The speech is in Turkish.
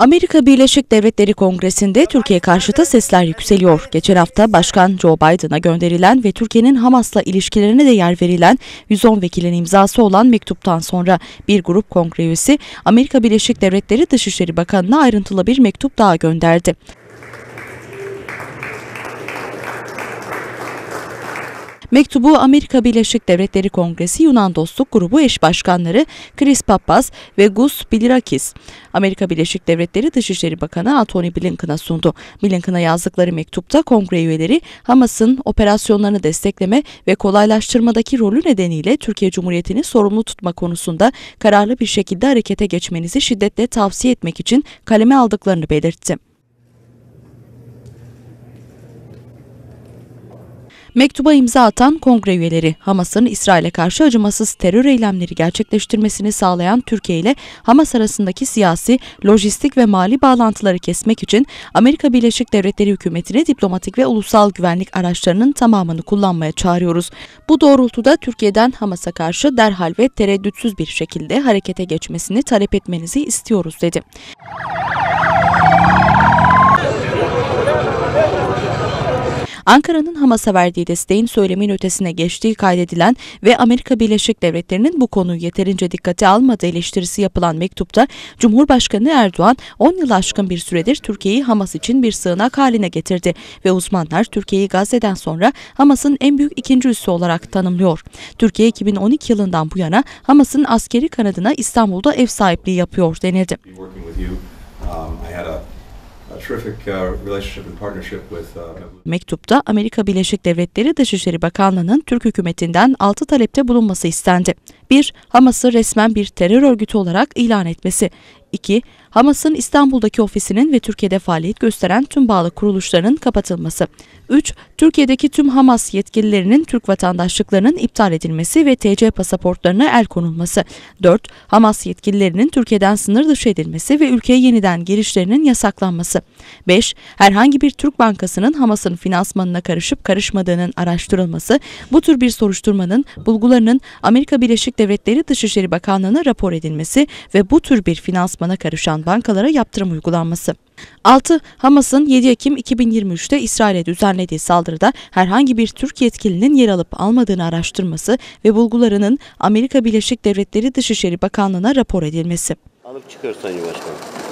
Amerika Birleşik Devletleri Kongresi'nde Türkiye karşıtı sesler yükseliyor. Geçen hafta Başkan Joe Biden'a gönderilen ve Türkiye'nin Hamas'la ilişkilerine de yer verilen 110 vekilin imzası olan mektuptan sonra bir grup kongre üyesi Amerika Birleşik Devletleri Dışişleri Bakanı'na ayrıntılı bir mektup daha gönderdi. Mektubu Amerika Birleşik Devletleri Kongresi Yunan Dostluk Grubu eş başkanları Chris Pappas ve Gus Bilirakis, Amerika Birleşik Devletleri Dışişleri Bakanı Antony Blinken'a sundu. Blinken'a yazdıkları mektupta kongre üyeleri Hamas'ın operasyonlarını destekleme ve kolaylaştırmadaki rolü nedeniyle Türkiye Cumhuriyeti'ni sorumlu tutma konusunda kararlı bir şekilde harekete geçmenizi şiddetle tavsiye etmek için kaleme aldıklarını belirtti. Mektuba imza atan kongre üyeleri Hamas'ın İsrail'e karşı acımasız terör eylemleri gerçekleştirmesini sağlayan Türkiye ile Hamas arasındaki siyasi, lojistik ve mali bağlantıları kesmek için Amerika Birleşik Devletleri hükümetine diplomatik ve ulusal güvenlik araçlarının tamamını kullanmaya çağırıyoruz. Bu doğrultuda Türkiye'den Hamas'a karşı derhal ve tereddütsüz bir şekilde harekete geçmesini talep etmenizi istiyoruz dedi. Ankara'nın Hamas'a verdiği desteğin söylemin ötesine geçtiği kaydedilen ve Amerika Birleşik Devletleri'nin bu konuyu yeterince dikkate almadığı eleştirisi yapılan mektupta Cumhurbaşkanı Erdoğan 10 yıl aşkın bir süredir Türkiye'yi Hamas için bir sığınak haline getirdi ve uzmanlar Türkiye'yi Gazze'den sonra Hamas'ın en büyük ikinci üssü olarak tanımlıyor. Türkiye 2012 yılından bu yana Hamas'ın askeri kanadına İstanbul'da ev sahipliği yapıyor denildi. Uh, uh, Mektupta Amerika Birleşik Devletleri Dışişleri Bakanlığı'nın Türk hükümetinden 6 talepte bulunması istendi. 1. Hamas'ı resmen bir terör örgütü olarak ilan etmesi. 2. Hamas'ın İstanbul'daki ofisinin ve Türkiye'de faaliyet gösteren tüm bağlı kuruluşlarının kapatılması. 3. Türkiye'deki tüm Hamas yetkililerinin Türk vatandaşlıklarının iptal edilmesi ve TC pasaportlarına el konulması. 4. Hamas yetkililerinin Türkiye'den sınır dışı edilmesi ve ülkeye yeniden girişlerinin yasaklanması. 5. Herhangi bir Türk bankasının Hamas'ın finansmanına karışıp karışmadığının araştırılması, bu tür bir soruşturmanın bulgularının Amerika Birleşik Devletleri Dışişleri Bakanlığı'na rapor edilmesi ve bu tür bir finansman finansmana karışan bankalara yaptırım uygulanması. 6. Hamas'ın 7 Ekim 2023'te İsrail'e düzenlediği saldırıda herhangi bir Türk yetkilinin yer alıp almadığını araştırması ve bulgularının Amerika Birleşik Devletleri Dışişleri Bakanlığı'na rapor edilmesi. Alıp çıkıyoruz Sayın Başkanım.